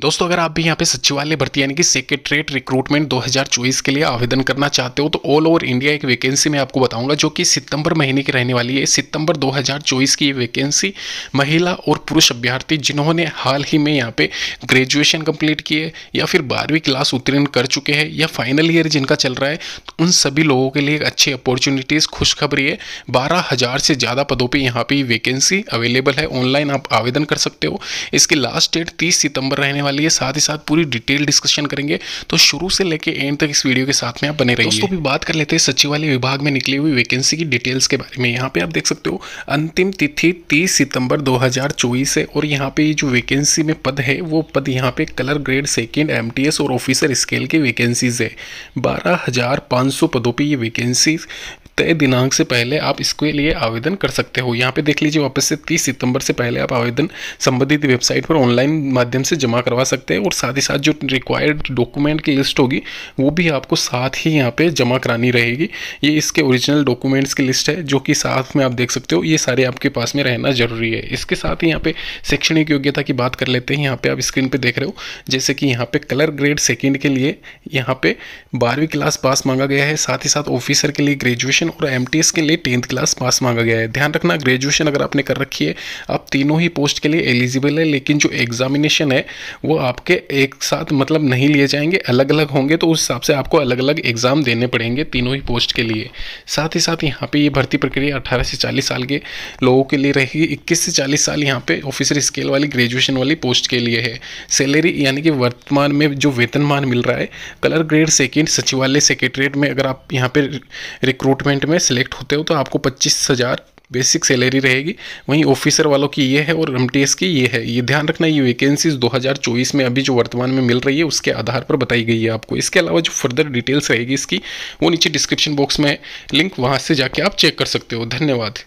दोस्तों अगर आप भी यहाँ पे सचिवालय भर्ती यानी कि सेक्रेटरेट रिक्रूटमेंट 2024 के लिए आवेदन करना चाहते हो तो ऑल ओवर इंडिया एक वैकेंसी मैं आपको बताऊंगा जो कि सितंबर महीने की रहने वाली है सितंबर 2024 की ये वैकेंसी महिला और पुरुष अभ्यर्थी जिन्होंने हाल ही में यहाँ पे ग्रेजुएशन कंप्लीट किए या फिर बारहवीं क्लास उत्तीर्ण कर चुके हैं या फाइनल ईयर जिनका चल रहा है तो उन सभी लोगों के लिए अच्छी अपॉर्चुनिटीज़ खुशखबरी है बारह से ज़्यादा पदों पर यहाँ पर वैकेंसी अवेलेबल है ऑनलाइन आप आवेदन कर सकते हो इसकी लास्ट डेट तीस सितंबर रहने वाली है साथ ही साथ पूरी डिटेल डिस्कशन करेंगे तो शुरू से लेके एंड तक इस वीडियो के साथ में आप बने रहिए दोस्तों भी बात कर लेते हैं सचिवालय विभाग में निकली हुई वैकेंसी की डिटेल्स के बारे में यहाँ पे आप देख सकते हो अंतिम तिथि 30 सितंबर 2024 है और यहाँ पे जो वैकेंसी में पद है वो पद यहाँ पे कलर ग्रेड सेकेंड एम और ऑफिसर स्केल की वैकेंसीज है बारह पदों पर ये वैकेंसी तय दिनांक से पहले आप इसके लिए आवेदन कर सकते हो यहाँ पे देख लीजिए वापस से 30 सितंबर से पहले आप आवेदन संबंधित वेबसाइट पर ऑनलाइन माध्यम से जमा करवा सकते हैं और साथ ही साथ जो रिक्वायर्ड डॉक्यूमेंट की लिस्ट होगी वो भी आपको साथ ही यहाँ पे जमा करानी रहेगी ये इसके ओरिजिनल डॉक्यूमेंट्स की लिस्ट है जो कि साथ में आप देख सकते हो ये सारे आपके पास में रहना जरूरी है इसके साथ ही यहाँ पे शैक्षणिक योग्यता की बात कर लेते हैं यहाँ पे आप स्क्रीन पर देख रहे हो जैसे कि यहाँ पे कलर ग्रेड सेकेंड के लिए यहाँ पे बारहवीं क्लास पास मांगा गया है साथ ही साथ ऑफिसर के लिए ग्रेजुएशन ग्रेजुएशन और एम के लिए टेंथ क्लास पास मांगा गया है ध्यान रखना ग्रेजुएशन अगर आपने कर रखी है आप तीनों ही पोस्ट के लिए एलिजिबल है लेकिन जो एग्जामिनेशन है वो आपके एक साथ मतलब नहीं लिए जाएंगे अलग अलग होंगे तो उस हिसाब से आपको अलग अलग एग्ज़ाम देने पड़ेंगे तीनों ही पोस्ट के लिए साथ ही साथ यहाँ पर ये भर्ती प्रक्रिया अठारह से चालीस साल के लोगों के लिए रहेगी इक्कीस से चालीस साल यहाँ पर ऑफिसर स्केल वाली ग्रेजुएशन वाली पोस्ट के लिए है सैलरी यानी कि वर्तमान में जो वेतनमान मिल रहा है कलर ग्रेड सेकेंड सचिवालय सेक्रेटरीट में अगर आप यहाँ पर रिक्रूटमेंट डिपार्टमेंट में सिलेक्ट होते हो तो आपको पच्चीस हज़ार बेसिक सैलरी रहेगी वहीं ऑफिसर वालों की ये है और एम की ये है ये ध्यान रखना ये वैकेंसीज 2024 में अभी जो वर्तमान में मिल रही है उसके आधार पर बताई गई है आपको इसके अलावा जो फर्दर डिटेल्स रहेगी इसकी वो नीचे डिस्क्रिप्शन बॉक्स में लिंक वहाँ से जाके आप चेक कर सकते हो धन्यवाद